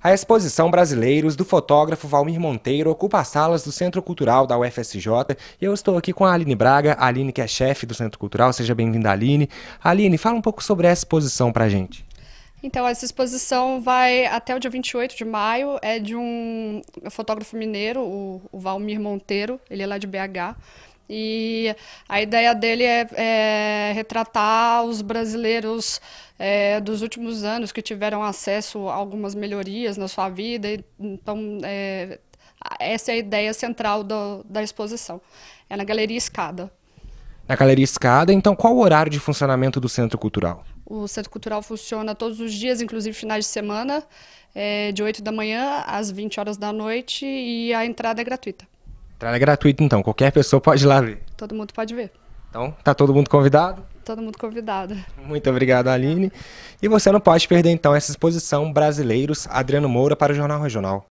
A exposição Brasileiros do fotógrafo Valmir Monteiro ocupa as salas do Centro Cultural da UFSJ e eu estou aqui com a Aline Braga, a Aline que é chefe do Centro Cultural, seja bem-vinda Aline. Aline, fala um pouco sobre essa exposição para a gente. Então, essa exposição vai até o dia 28 de maio, é de um fotógrafo mineiro, o Valmir Monteiro, ele é lá de BH, e a ideia dele é, é retratar os brasileiros é, dos últimos anos que tiveram acesso a algumas melhorias na sua vida. Então, é, essa é a ideia central do, da exposição. É na Galeria Escada. Na Galeria Escada, então, qual o horário de funcionamento do Centro Cultural? O Centro Cultural funciona todos os dias, inclusive finais de semana, é, de 8 da manhã às 20 horas da noite, e a entrada é gratuita. Trailer é gratuito, então. Qualquer pessoa pode ir lá ver. Todo mundo pode ver. Então, tá todo mundo convidado? Todo mundo convidado. Muito obrigado, Aline. E você não pode perder, então, essa exposição Brasileiros Adriano Moura para o Jornal Regional.